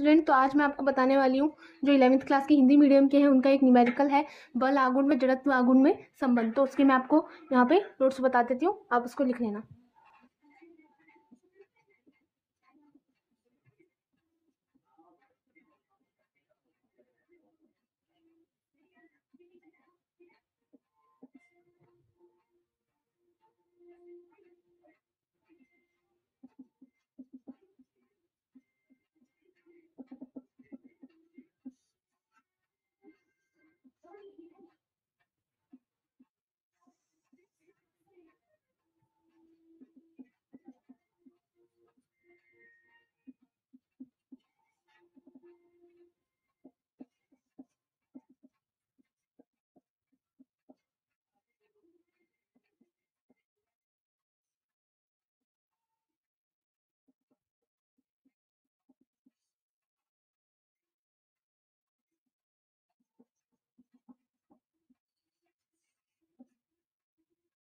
student तो आज मैं आपको बताने वाली हूँ जो इलेवंथ क्लास के हिंदी मीडियम के हैं उनका एक न्यूमेरिकल है बल आगुण में जड़त्व आगुण में संबंध तो उसके मैं आपको यहाँ पे नोट्स बता देती हूँ आप उसको लिख लेना